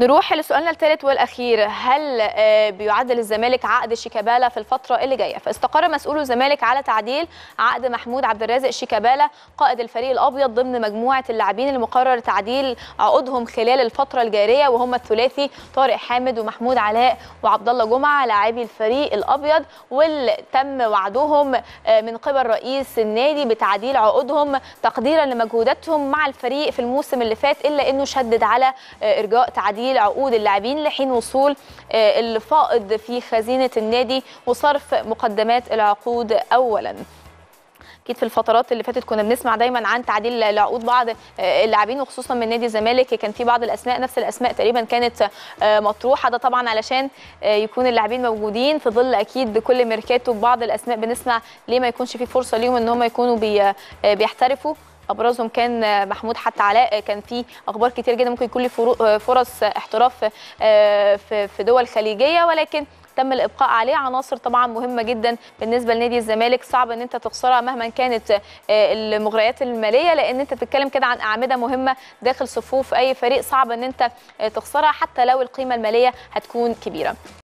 نروح لسؤالنا الثالث والاخير هل آه، بيعدل الزمالك عقد شيكابالا في الفتره اللي جايه فاستقر مسؤول الزمالك على تعديل عقد محمود عبد الرازق شيكابالا قائد الفريق الابيض ضمن مجموعه اللاعبين المقرر تعديل عقودهم خلال الفتره الجاريه وهم الثلاثي طارق حامد ومحمود علاء وعبد الله جمعه لاعبي الفريق الابيض واللي تم وعدهم آه، من قبل رئيس النادي بتعديل عقودهم تقديرا لمجهوداتهم مع الفريق في الموسم اللي فات الا انه شدد على آه، ارجاء تعديل تعديل عقود اللاعبين لحين وصول آه، الفائض في خزينة النادي وصرف مقدمات العقود أولاً اكيد في الفترات اللي فاتت كنا بنسمع دايما عن تعديل العقود بعض آه، اللاعبين وخصوصا من نادي الزمالك كان في بعض الاسماء نفس الاسماء تقريبا كانت آه، مطروحه ده طبعا علشان يكون اللاعبين موجودين في ظل اكيد بكل ميركاتو بعض الاسماء بنسمع ليه ما يكونش في فرصه ليهم ان هم يكونوا بيحترفوا ابرزهم كان محمود حتى علاء كان في اخبار كتير جدا ممكن يكون له فرص احتراف آه، في دول خليجيه ولكن تم الابقاء عليه عناصر طبعا مهمه جدا بالنسبه لنادي الزمالك صعب ان انت تخسرها مهما كانت آه، المغريات الماليه لان انت بتتكلم كده عن اعمده مهمه داخل صفوف اي فريق صعب ان انت آه، تخسرها حتى لو القيمه الماليه هتكون كبيره